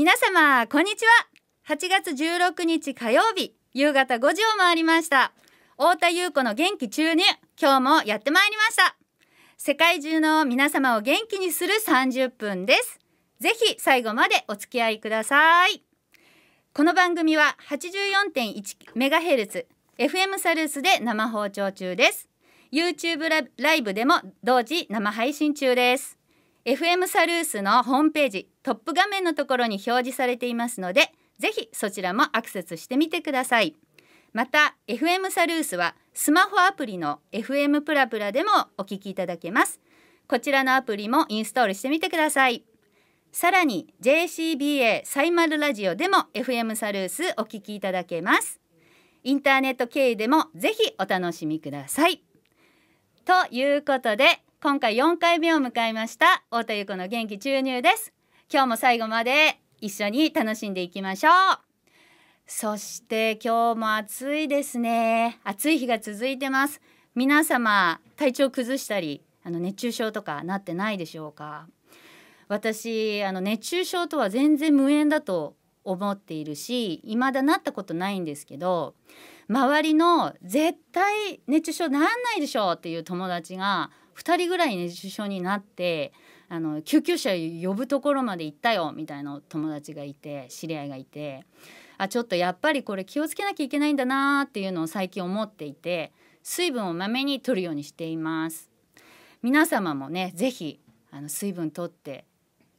皆様こんにちは8月16日火曜日夕方5時を回りました太田優子の元気注入今日もやってまいりました世界中の皆様を元気にする30分ですぜひ最後までお付き合いくださいこの番組は 84.1MHz FM サルスで生放送中です YouTube ライブでも同時生配信中です FM サルースのホームページトップ画面のところに表示されていますのでぜひそちらもアクセスしてみてくださいまた FM サルースはスマホアプリの FM プラプラでもお聞きいただけますこちらのアプリもインストールしてみてくださいさらに JCBA サイマルラジオでも FM サルースお聞きいただけますインターネット経由でもぜひお楽しみくださいということで今回4回目を迎えました太田裕子の元気注入です今日も最後まで一緒に楽しんでいきましょうそして今日も暑いですね暑い日が続いてます皆様体調崩したりあの熱中症とかなってないでしょうか私あの熱中症とは全然無縁だと思っているし未だなったことないんですけど周りの絶対熱中症なんないでしょうっていう友達が2人ぐらい熱中症になってあの救急車呼ぶところまで行ったよみたいな友達がいて知り合いがいてあちょっとやっぱりこれ気をつけなきゃいけないんだなっていうのを最近思っていて水分をまめに取るようにしています。皆様もね是非あの水分取って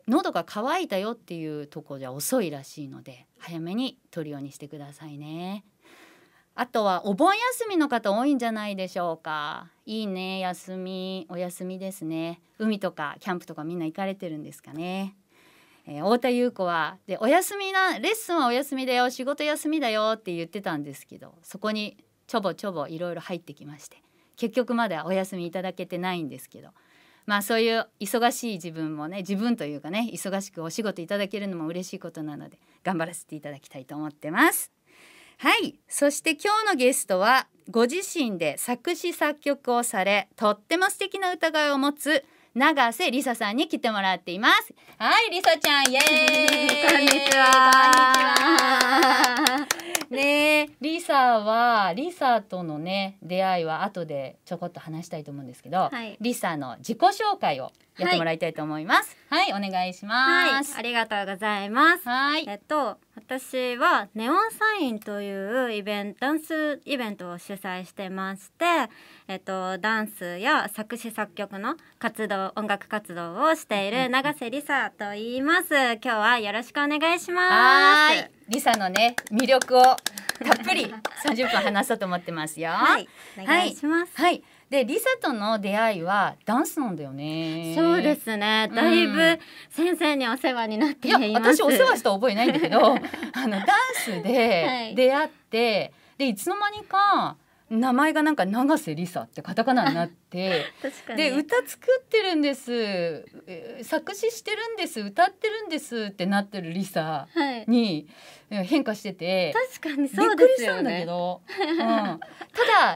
喉が渇いたよっていうとこじゃ遅いらしいので早めに取るようにしてくださいね。あとはお盆休みの方多いんじゃないでしょうかいいね休みお休みですね海とかキャンプとかみんな行かれてるんですかね、えー、太田優子はでお休みなレッスンはお休みだよ仕事休みだよって言ってたんですけどそこにちょぼちょぼいろいろ入ってきまして結局まだお休みいただけてないんですけどまあそういう忙しい自分もね自分というかね忙しくお仕事いただけるのも嬉しいことなので頑張らせていただきたいと思ってます。はいそして今日のゲストはご自身で作詞作曲をされとっても素敵な疑いを持つ永瀬理沙さんに来てもらっていますはい理沙ちゃんイエーイこんにちはねえリサはリサとのね出会いは後でちょこっと話したいと思うんですけど、はい、リサの自己紹介をやってもらいたいと思います。はい、はい、お願いします、はい、ありがとうございます。はい。えっと私はネオンサインというイベントダンスイベントを主催してまして、えっとダンスや作詞作曲の活動音楽活動をしている永瀬理沙と言います。今日はよろしくお願いします。はい。理沙のね魅力をたっぷり三十分話そうと思ってますよ。はい、お願いします。はい、はいでリサとの出会いはダンスなんだよねそうですねだいぶ先生にお世話になっていや私お世話した覚えないんだけど あのダンスで出会って、はい、でいつの間にか名前がなんか永瀬リサってカタカナになってで歌作ってるんです作詞してるんです歌ってるんですってなってるリサに変化してて、確かにそうですよ、ね、たんだけど、た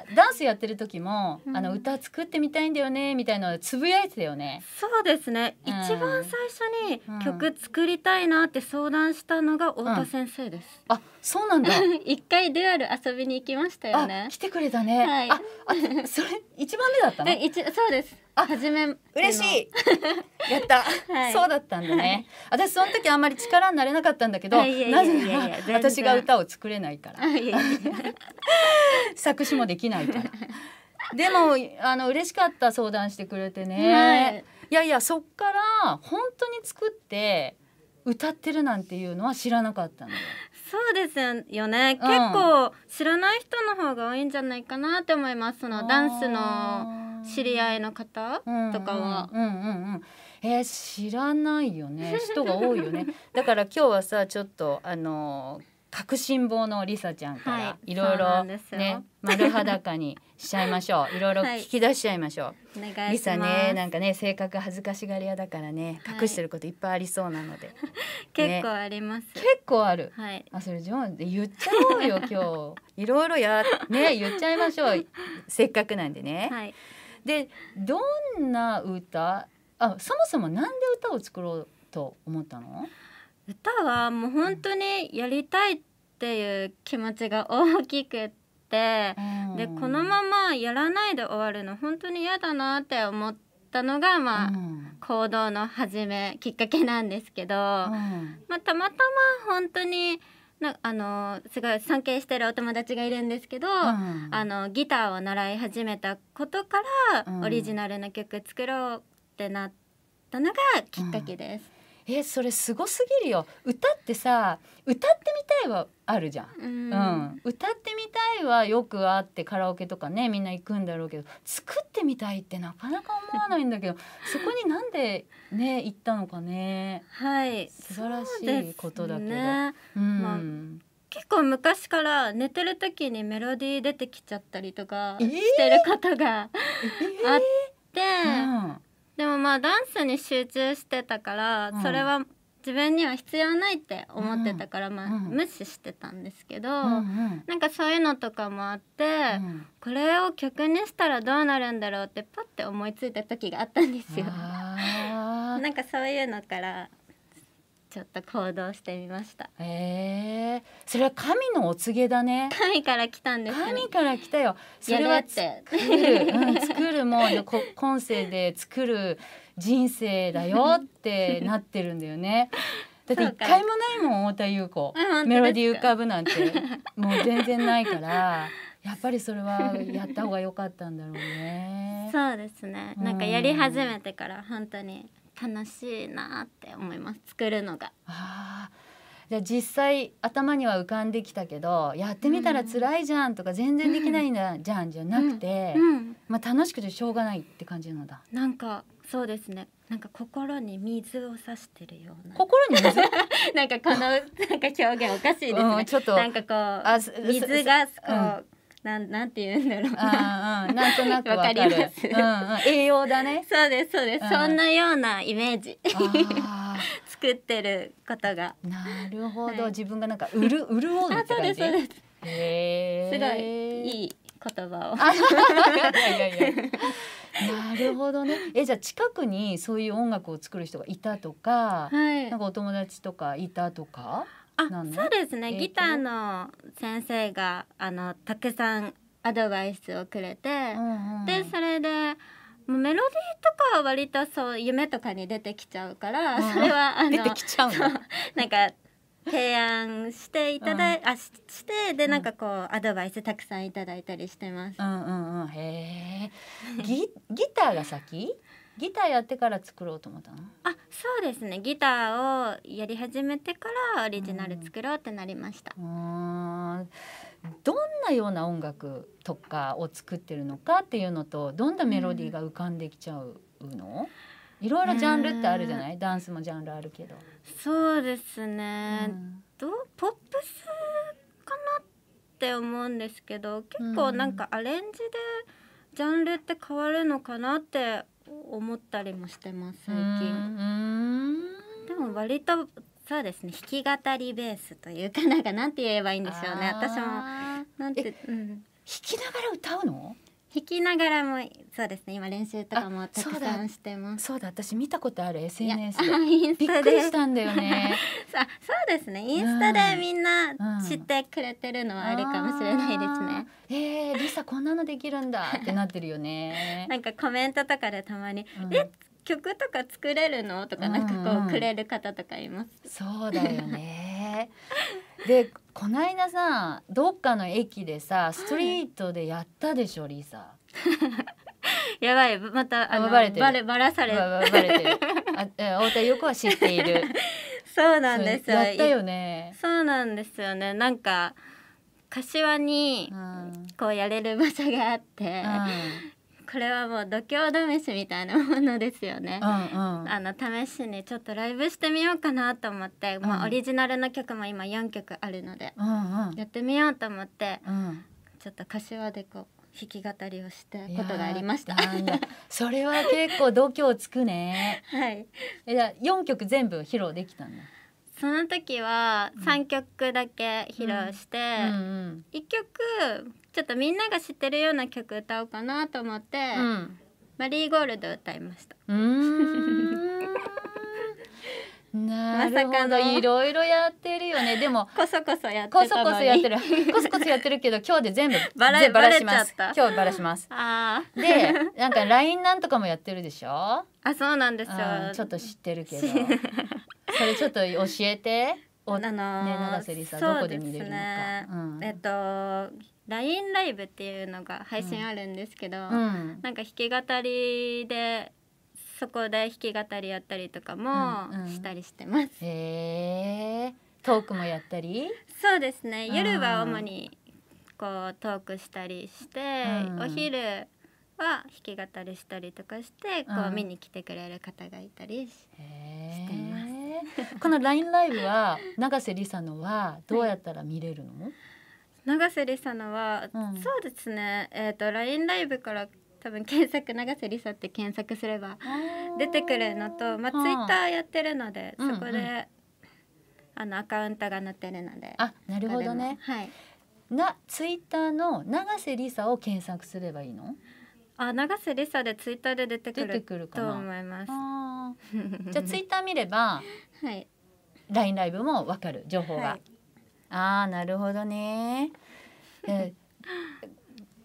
だダンスやってる時も、あの歌作ってみたいんだよねみたいなつぶやいてたよね。そうですね、うん、一番最初に曲作りたいなって相談したのが太田先生です。うん、あそうなんだ 一回デュアル遊びに行きましたよね。来てくれたね、はい、ああそれ一番目だったかな。一そうです。あ、初め嬉しい。やった、そうだったんだね。私その時あんまり力になれなかったんだけど、なぜなら私が歌を作れないから。作詞もできないから。でもあの嬉しかった相談してくれてね。い、いやいやそっから本当に作って歌ってるなんていうのは知らなかったのよ。そうですよね、うん、結構知らない人の方が多いんじゃないかなって思いますそのダンスの知り合いの方とかは。うんうんうんうんえー、知らないよね人が多いよね だから今日はさちょっとあのー、確信坊のりさちゃんから、はいろいろね丸裸にしちゃいましょういろいろ聞き出しちゃいましょう、はい、リサねなんかね性格恥ずかしがり屋だからね隠してることいっぱいありそうなので、は いね、結構あります結構ある、はい、あそれじゃあ、で言っちゃおうよ 今日いろいろやね言っちゃいましょうせっかくなんでね、はい、でどんな歌あそもそもなんで歌を作ろうと思ったの歌はもう本当にやりたいっていう気持ちが大きく、うん、でこのままやらないで終わるの本当に嫌だなって思ったのが、まあ、うん、行動の始めきっかけなんですけど、うん、まあ、たまたま本当に。なあのすごい尊敬してるお友達がいるんですけど、うん、あのギターを習い始めたことから、うん、オリジナルの曲作ろうってなったのがきっかけです。うんえそれすごすぎるよ歌ってさ歌ってみたいはあるじゃん、うん、うん、歌ってみたいはよくあってカラオケとかねみんな行くんだろうけど作ってみたいってなかなか思わないんだけど そこになんでね行ったのかねはい素晴らしいことだけど。うん、結構昔から寝てる時にメロディー出てきちゃったりとかしてることが、えー、あって、うんでもまあダンスに集中してたから、うん、それは自分には必要ないって思ってたから、うん、まあ、無視してたんですけど、うんうん、なんかそういうのとかもあって、うん、これを曲にしたらどうなるんだろうってパッて思いついた時があったんですよ。なんかそういうのからちょっと行動してみましたへえそれは神のお告げだね神から来たんです、神から来たよそれは作る、うん、作るもうこ今世で作る人生だよってなってるんだよね だって一回もないもん太田優子、メロディー浮かぶなんてもう全然ないから やっぱりそれはやった方が良かったんだろうねそうですねなんかやり始めてから本当に楽しいなって思います作るのが。あじゃあ実際頭には浮かんできたけどやってみたら辛いじゃんとか全然できないんだ、じゃんじゃなくて、うんうん、まあ、楽しくてしょうがないって感じなんだ。なんかそうですねなんか心に水をさしてるような心に なんかこのなんか表現おかしいですね、うん、ちょっとなんかこうあ水がこう、なん なんて言うんだろうな。うん、なんとなくわかります。うんうん、栄養だね。そうですそうです、うん、そんなようなイメージ。作ってることが。なるほど、はい、自分がなんかうる潤うって感じ。あそうですそうです。すごいいい言葉を。なるほどね。えじゃ近くにそういう音楽を作る人がいたとか、はい、なんかお友達とかいたとか。あそうですね、ギターの先生があのたくさんアドバイスをくれて、うんうん、でそれでもうメロディーとかは割とそう夢とかに出てきちゃうから、うん、それはあの出てきちゃうのなんか提案していただい、うん、あししてでなんかこう、アドバイスたくさんいただいたりしてます。うんうんうん、へえギギターが先ギターやってから作ろうと思ったのあそうですねギターをやり始めてからオリジナル作ろうってなりました、うん、どんなような音楽とかを作ってるのかっていうのとどんなメロディーが浮かんできちゃうの、うん、いろいろジャンルってあるじゃない、えー、ダンスもジャンルあるけどそうですね、うん、ポップスかなって思うんですけど結構なんかアレンジでジャンルって変わるのかなって思ったりもしてます最近。でも割とそうですね弾き語りベースというかなんかなんて言えばいいんでしょうね私もなんて、うん、弾きながら歌うの弾きながらもそうですね今練習とかもたくさんしてますそうだ私見たことある SNS でびっくりしたんだよね さそうですねインスタでみんな知ってくれてるのはあるかもしれないですね、うん、えー、リサこんなのできるんだってなってるよね なんかコメントとかでたまに、うん、え曲とか作れるのとかなんかこうくれる方とかいます、うん、そうだよねでこないださどっかの駅でさストリートでやったでしょ、はい、リサ。やばいまたあのバレてバレバラされババレてる。あ太田よくは知っている。そうなんですよ。やったよね。そうなんですよね。なんか。柏にこうやれる場所があって、これはもう度胸試しみたいなものですよね、うんうん、あの試しにちょっとライブしてみようかなと思って、うん、まあ、オリジナルの曲も今4曲あるので、うんうん、やってみようと思って、うん、ちょっと柏でこう弾き語りをしたことがありました。それは結構度胸つくね。はい。えじゃ四曲全部披露できたんだ。その時は三曲だけ披露して、一、うん、曲ちょっとみんなが知ってるような曲歌おうかなと思って、うん、マリーゴールド歌いました。なるほど、いろいろやってるよね。でも、こそこそやってこそこそやってる。こそこそやってるけど、今日で全部、バラバラします。今日バラします。で、なんかライン e なんとかもやってるでしょあ、そうなんですよ。ちょっと知ってるけど。それちょっと教えて。を、ね、あのー、永瀬りさどこで見れるのか、ねうん、えっと LINE ライブっていうのが配信あるんですけど、うん、なんか弾き語りでそこで弾き語りやったりとかもしたりしてます。うんうん、へートークもやったりそうですね夜は主にこうトークしたりして、うん、お昼は弾き語りしたりとかしてこう見に来てくれる方がいたりしてます。この LINE ライブは永瀬りさのはどうやったら見れるの、はい、永瀬りさのは、うん、そうですねえっ、ー、と LINE ライブから多分検索永瀬りさって検索すれば出てくるのとまあツイッターやってるので、うん、そこで、あのアカウントが載ってるのであなるほどねはいなツイッターの永瀬りさを検索すればいいのあ永瀬りさでツイッターで出てくると思います。じゃあツイッター見ればはい、LINE ライブも分かる情報が、はい、ああなるほどね、えー、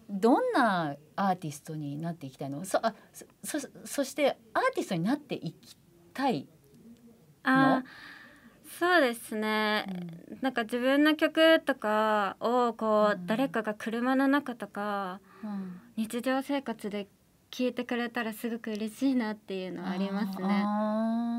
どんなアーティストになっていきたいのそあそそしてアーティストになっていきたいのそうですね、うん、なんか自分の曲とかをこう、うん、誰かが車の中とか、うん、日常生活で聴いてくれたらすごく嬉しいなっていうのはありますね。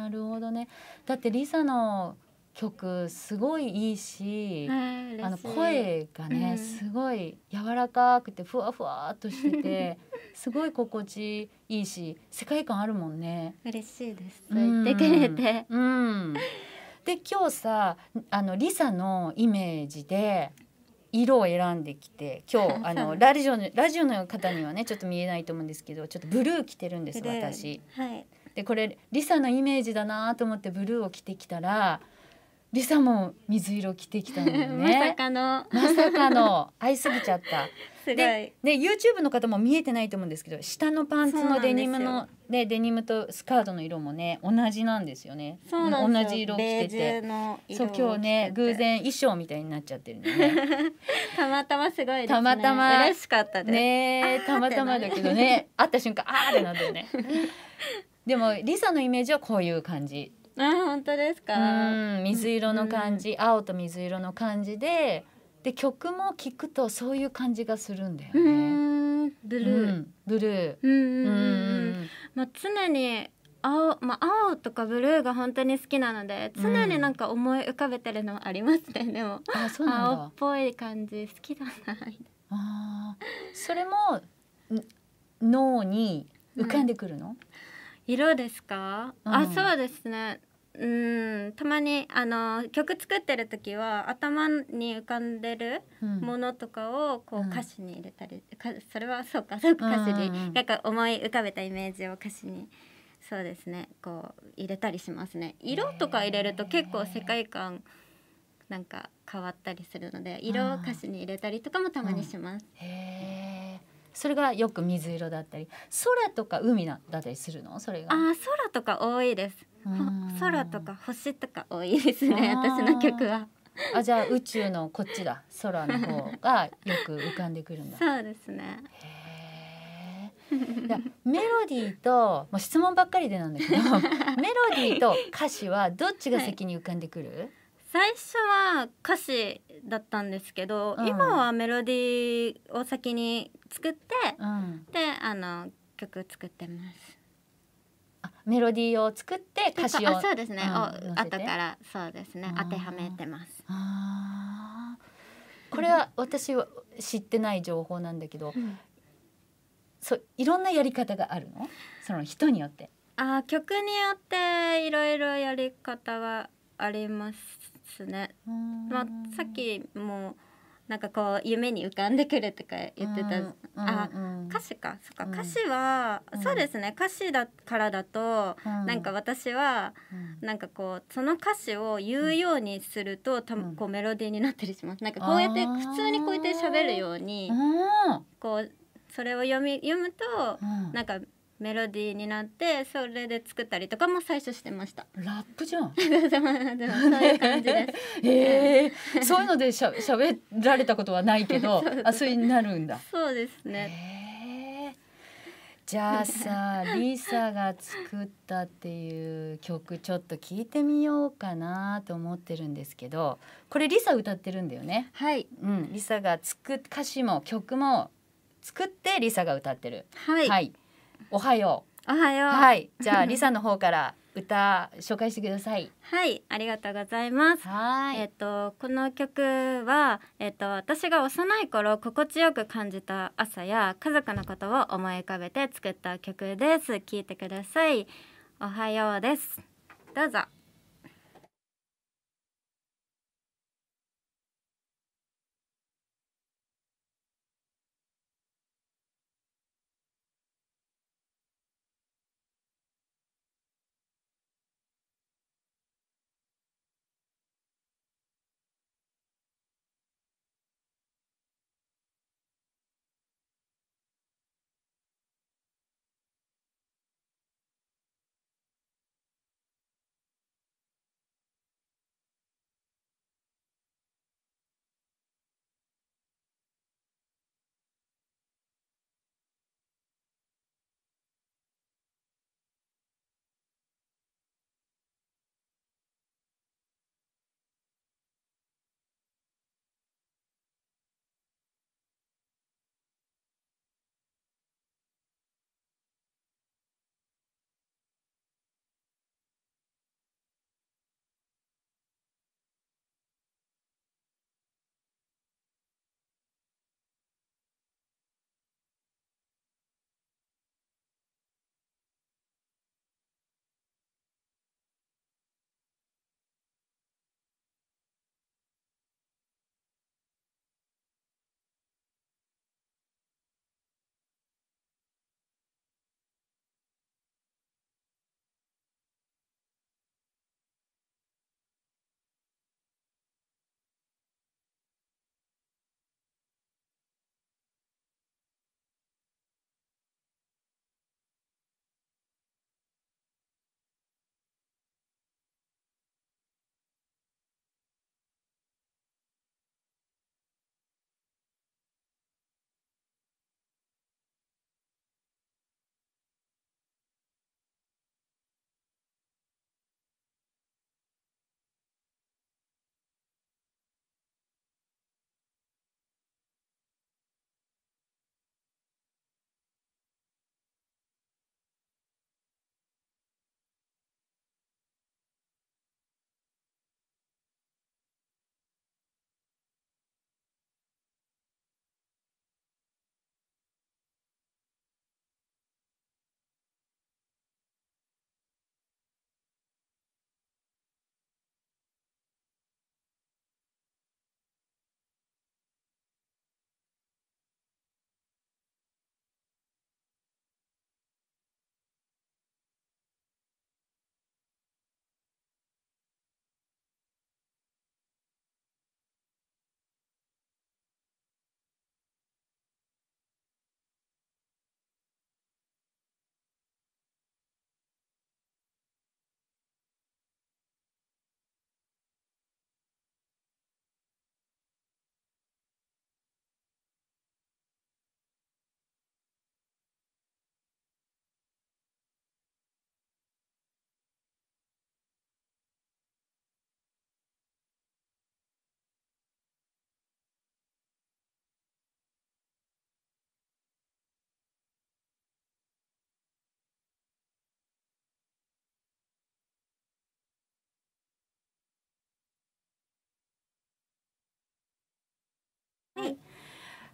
なるほどねだってリサの曲すごいいいし、い、あの声がね、うん、すごい柔らかくてふわふわっとしてて すごい心地いいし世界観あるもんね嬉しいです言ってくれて、うん、うん、で今日さあのリサのイメージで色を選んできて今日 あのラジオのラジオの方にはねちょっと見えないと思うんですけどちょっとブルー着てるんです私。はいでこれリサのイメージだなと思ってブルーを着てきたらリサも水色着てきたのよね まさかのまさかの合いすぎちゃった でで YouTube の方も見えてないと思うんですけど下のパンツのデニムのでデニムとスカートの色もね同じなんですよね同じ色を着ててそう今日ね偶然衣装みたいになっちゃってるね たまたますごい、ね、たまたま嬉しかったねたまたまだけどね会った瞬間あーってなったよねでもリサのイメージはこういう感じあ本当ですか水色の感じ、うん、青と水色の感じでで曲も聞くとそういう感じがするんだよね。ブルー、うん、ブルー。うんうんうん。まあ常に青まあ、青とかブルーが本当に好きなので常になんか思い浮かべてるのはありますね、うん、でもあそうなん青っぽい感じ好きだなあそれも脳に浮かんでくるの、うん色ですか、うん、あそうですねうんたまにあの曲作ってる時は頭に浮かんでるものとかをこう、歌詞に入れたり、それはそうかそうか歌詞に、なんか思い浮かべたイメージを歌詞にそうですねこう入れたりしますね色とか入れると結構世界観なんか変わったりするので色を歌詞に入れたりとかもたまにします。うんそれがよく水色だったり空とか海だったりするのそれがあ空とか多いです空とか星とか多いですね私の曲はあじゃあ宇宙のこっちだ空の方がよく浮かんでくるんだ そうですねいやメロディーともう質問ばっかりでなんだけど メロディーと歌詞はどっちが先に浮かんでくる、はい最初は歌詞だったんですけど、うん、今はメロディーを先に作って、うん、であの曲作ってます。メロディーを作って歌詞をそうですね、うん、後からそうですね当てはめてます。これは私は知ってない情報なんだけど、うん、そういろんなやり方があるの？その人によって。あ曲によっていろいろやり方はありますですね。まあ、さっきもなんかこう夢に浮かんでくるとか言ってた、うん、あ、うん歌詞かそっか、歌詞は、うん、そうですね歌詞だからだと、うん、なんか私は、なんかこうその歌詞を言うようにするとたこうメロディーになったりしますなんかこうやって普通にこうやって喋るようにこうそれを読み読むと、なんかメロディーになってそれで作ったりとかも最初してましたラップじゃん そういう感じです、えー、そういうのでしゃ 喋られたことはないけどあそれになるんだそうですね、えー、じゃあさリサが作ったっていう曲ちょっと聞いてみようかなと思ってるんですけどこれリサ歌ってるんだよねはいうんリサが作っ歌詞も曲も作ってリサが歌ってるはい、はいおはよう。おはよう。はい、じゃあ、り さの方から。歌紹介してください。はい、ありがとうございます。えっ、とこの曲はえっ、と私が幼い頃心地よく感じた朝や家族のことを思い浮かべて作った曲です。聞いてください。おはようです。どうぞ。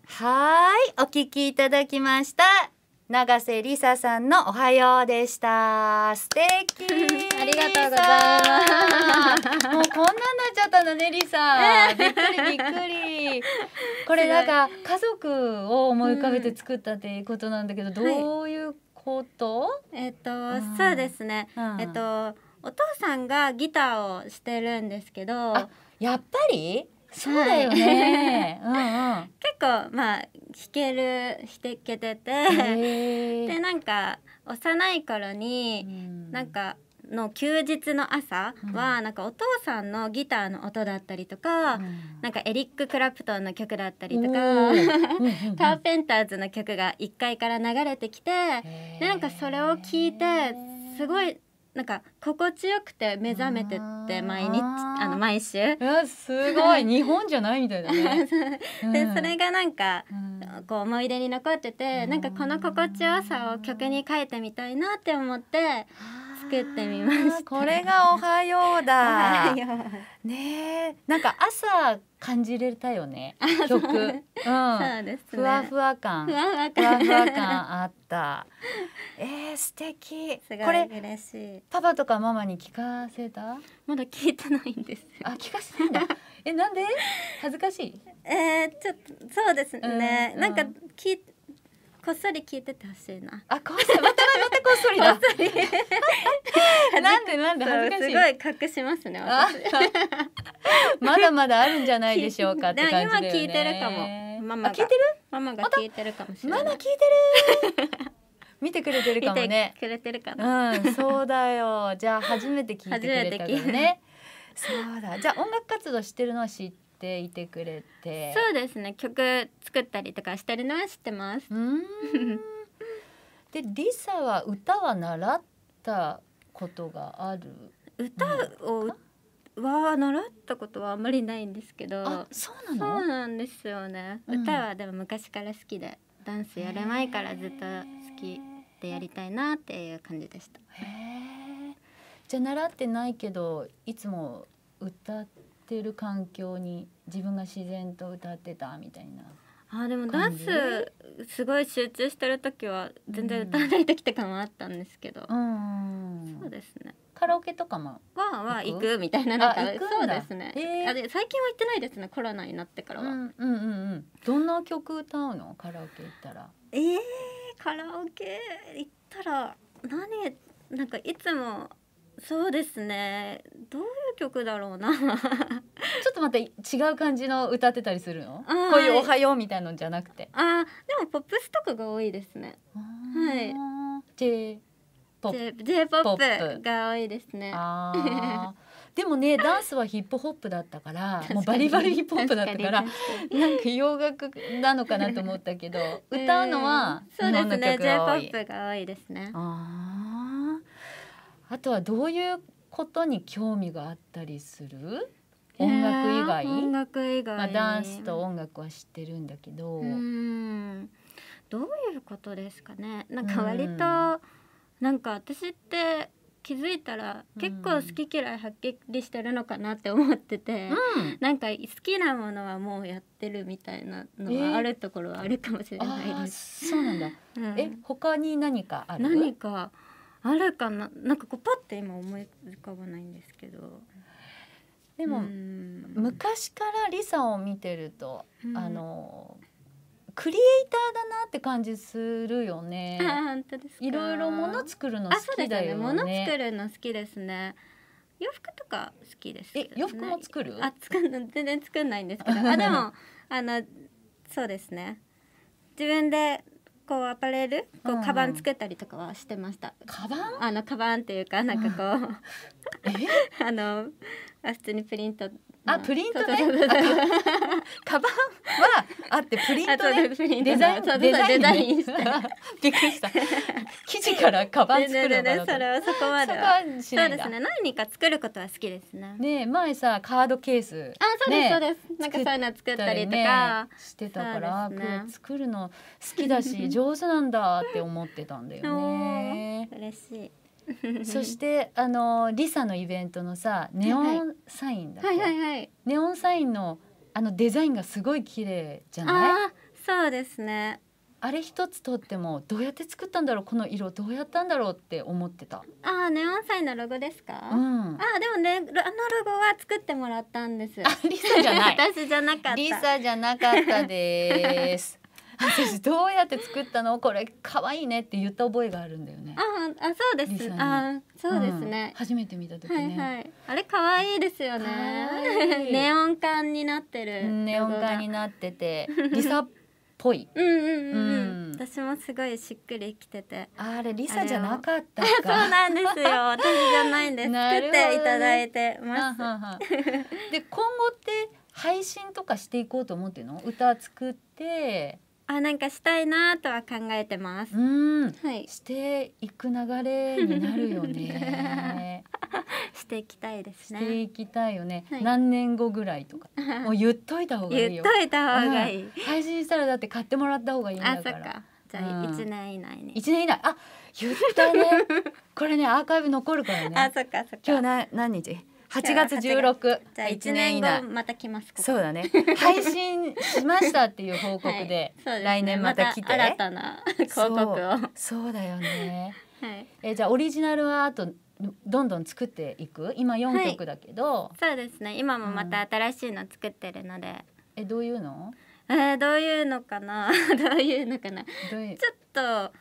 はいお聞きいただきました永瀬理沙さんのおはようでした素敵 ありがとうございますもうこんなになっちゃったのねりさ。びっくりびっくりこれなんか家族を思い浮かべて作ったっていうことなんだけど、うん、どういうこと、はい、えっと、うん、そうですね、うん、えっとお父さんがギターをしてるんですけどやっぱりそうだよね。うんうん、結構まあ弾ける弾けててでなんか幼い頃になんかの休日の朝はなんかお父さんのギターの音だったりとか、うん、なんかエリック・クラプトンの曲だったりとか、カーペンターズの曲が1階から流れてきてでなんかそれを聞いてすごいなんか心地よくて目覚めてって毎日あの毎週すごい 日本じゃないみたいだねで、うん、それがなんか、うん、こう思い出に残ってて、うん、なんかこの心地よさを曲に変えてみたいなって思って。作ってみます。これがおはようだねなんか朝感じれたよね曲、うんね、ふわふわ感ふわふわ感あったえー、素敵すごい嬉しいパパとかママに聞かせたまだ聞いてないんですあ聞かせないえなんで恥ずかしいえー、ちょっとそうですね、うん、なんか聞こっそり聞いててほしいな。あ、こっそり、またまたこっそりだ。なんでなんで恥ずかしい。すごい隠しますね。まだまだあるんじゃないでしょうかって感じだよね。今聞いてるかも。ママ聞いてる？ママが聞いてるかもしれない。ママ聞いてる。見てくれてるかもね。くれてるかな。うん、そうだよ。じゃあ初めて聞いてくれたね。そうだ。じゃあ音楽活動してるのは知ってっていてくれてそうですね曲作ったりとかしてるのは知ってます。でリサは歌は習ったことがある歌を、は習ったことはあんまりないんですけどそうなのそうなんですよね、うん、歌はでも昔から好きでダンスやる前からずっと好きでやりたいなっていう感じでしたへえじゃあ習ってないけどいつも歌ってってる環境に自分が自然と歌ってたみたいな。あでもダンスすごい集中してる時は全然歌わない時とかもあったんですけど、うん、そうですねカラオケとかもはは行くみたいななんかそうですね、えー、あで最近は行ってないですねコロナになってからは、うん、うんうんうんどんな曲歌うのカラオケ行ったらえー、カラオケ行ったら何なんかいつもそうですねどういう曲だろうな ちょっとまた違う感じの歌ってたりするのこういう「おはよう」みたいのじゃなくてあでもポップスとかが多いですねはい J ポップ J ポップが多いですねあ でもねダンスはヒップホップだったからもうバリバリヒップホップだったからなんか洋楽なのかなと思ったけど 歌うのは日本な曲が多い、ね、J ポップが多いですねあああとはどういうことに興味があったりする音楽以外,、音楽以外、まあ、ダンスと音楽は知ってるんだけどうどういうことですかねなんか割と、うなんか私って気づいたら結構好き嫌いはっきりしてるのかなって思ってて、うん、なんか好きなものはもうやってるみたいなのはあるところはあるかもしれないです。えー、そうなんだ、うん、え他に何かある何かあるかななんかこうパって今思い浮かばないんですけどでも昔からリサを見てると、あのクリエイターだなって感じするよね。いろいろ物作るの好きだよね。物、作るの好きですね。洋服とか好きです、ね、洋服も作る？あ、作る全然作んないんですけど。あ、でも あのそうですね。自分でこうアパレルこうカバン作ったりとかはしてました。カバンあのカバンっていうかなんかこう あの普通にプリントあプリントねカバンはあってプリントねデザインデザイン びっくりした生地からカバン作るのそれはそこまでそうですね何か作ることは好きですねね前さカードケースあそうですそうですなんかそういうの作ったりとかしてたから作るの好きだし 上手なんだって思ってたんだよね嬉しい そしてあのリサのイベントのさネオンサインだっけ、はいはいはいネオンサインのあのデザインがすごい綺麗じゃないあそうですねあれ一つとってもどうやって作ったんだろうこの色どうやったんだろうって思ってた。あーネオンサインのロゴですか、うん、あーでもねあのロゴは作ってもらったんですあリサじゃない 私じゃなかったリサじゃなかったです。私どうやって作ったのこれ可愛いねって言った覚えがあるんだよねああそうですあそうですね、うん、初めて見た時、ね、はいはい、あれ可愛いですよねネオン管になってるネオン管になっててリサっぽい うんうんうん、うん、私もすごいしっくりきててあれリサじゃなかったそうなんですよ 私じゃないんです、ね、作っていただいてますで今後って配信とかしていこうと思ってるの歌作ってあなんかしたいなとは考えてます。うん、はい、していく流れになるよね。していきたいですしね。ていきたいよね。はい何年後ぐらいとか、もう言っといた方がいい言っと。いた方がいい。配信したらだって買ってもらった方がいいんあだそかっら。か。じゃあ一年以内に。一年以内、あ、言ったね。これね、アーカイブ残るからあね。そかそっか。今日な、何日。八月十六。じゃあ1年以後内また来ますか。こそうだね配信しましたっていう報告で、来年また来て新たな広告をそうだよねいえじゃあオリジナルはあとどんどん作っていく今四曲だけど、そうですね今もまた新しいの作ってるので、えどういうのえーどういうのかな どういうのかなちょっと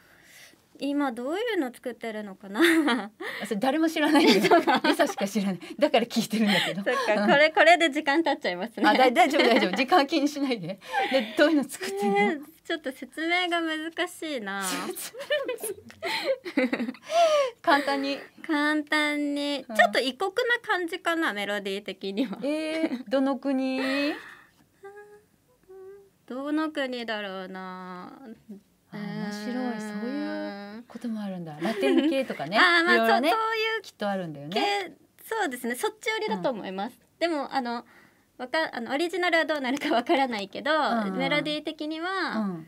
今どういうの作ってるのかなそれ誰も知らないんだよリ サしか知らないだから聞いてるんだけどこれこれで時間経っちゃいますねあ大丈夫大丈夫時間気にしないででどういうの作ってるの、えー、ちょっと説明が難しいな簡単に簡単に、ちょっと異国な感じかなメロディー的にはえー、どの国どの国だろうな面白いそういうこともあるんだラテン系とかね あまあいろいそういうきっとあるんだよねそうですねそっち寄りだと思います、うん、でもあのわかあのオリジナルはどうなるかわからないけど、うん、メロディー的には、うん、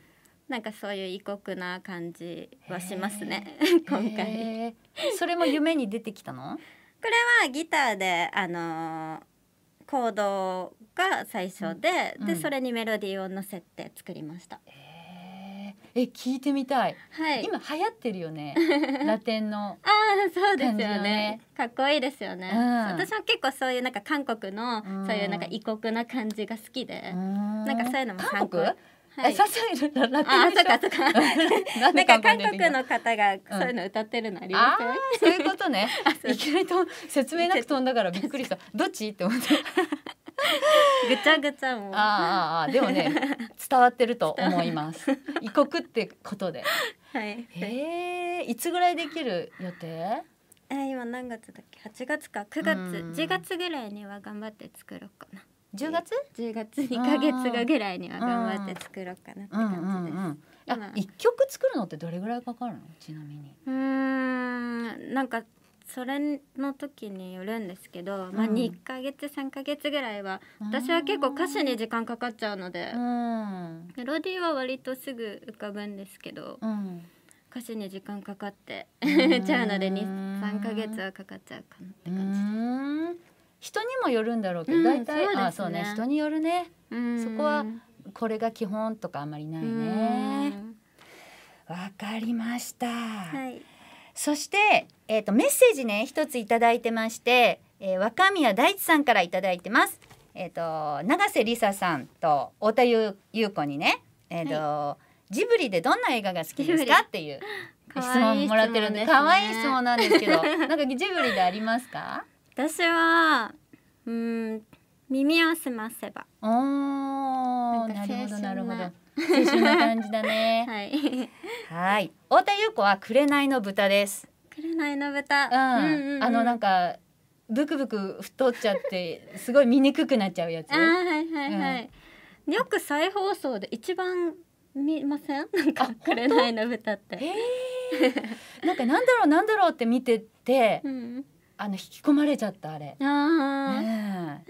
なんかそういう異国な感じはしますね 今回それも夢に出てきたのこれはギターであのー、コードが最初で、うん、でそれにメロディーを乗せて作りました。ええ聞いてみたい、はい、今流行ってるよね ラテンの、ね、ああそうですよねかっこいいですよね、うん、私は結構そういうなんか韓国の、そういうなんか異国な感じが好きで、うん、なんかそういうのも韓国はい、サラテンあ、そうかそうか。なんか韓国の方がそういうの歌ってるのありますよね。そういうことね。いきなりと説明なく飛んだからびっくりした。どっちって思って。ぐちゃぐちゃもああでもね 伝わってると思います異国ってことではいえいつぐらいできる予定えー、今何月だっけ八月か九月十月ぐらいには頑張って作ろうかな十月十月二ヶ月がぐらいには頑張って作ろうかなって感じです、一、うんうん、曲作るのってどれぐらいかかるのちなみにうんなんかそれの時によるんですけど、まあ、2か月3か月ぐらいは私は結構歌詞に時間かかっちゃうので、メロディーは割とすぐ浮かぶんですけど、歌詞に時間かかってち ゃうので23か月はかかっちゃうかなって感じです。人にもよるんだろうけど、大体、うんね、あそうね人によるね、そこはこれが基本とかあんまりないね。わかりました。はいそして、えーと、メッセージね一つ頂いてまして、えー、若宮大地さんから頂いてます。えーと、永瀬理沙さんと太田優子にね、えーと、はい、ジブリでどんな映画が好きですかっていう 質問もらってるんで可愛いい質問なんですけど なんかジブリでありますか私はうん耳を澄ませばおなるほどなるほど青春な感じだね はい太田優子は紅の豚です紅の豚、うんうんうんうん、あのなんかブクブク太っちゃってすごい見にくくなっちゃうやつあはいはいはい、うん、よく再放送で一番見ませんなんか紅の豚ってなんかなんだろうなんだろうって見てて、うん、あの引き込まれちゃったあれあ、ね、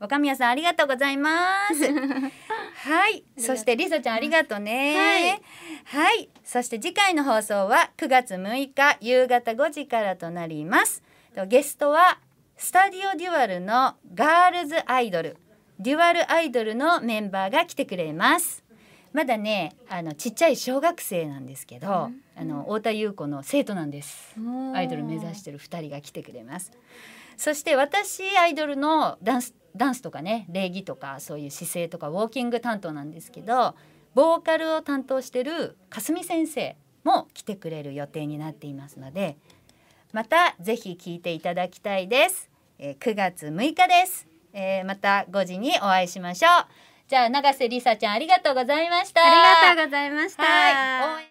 若宮さんありがとうございます はいそしてりさちゃんありがとうね、はい、はい、そして次回の放送は9月6日夕方5時からとなりますゲストはスタディオデュアルのガールズアイドルデュアルアイドルのメンバーが来てくれますまだねあのちっちゃい小学生なんですけど、うん、あの太田優子の生徒なんです、アイドル目指してる2人が来てくれますそして私アイドルのダンスダンスとかね礼儀とかそういう姿勢とかウォーキング担当なんですけどボーカルを担当してるかすみ先生も来てくれる予定になっていますのでまたぜひ聴いていただきたいです、えー、9月6日です、えー、また5時にお会いしましょうじゃあ永瀬りさちゃんありがとうございましたありがとうございました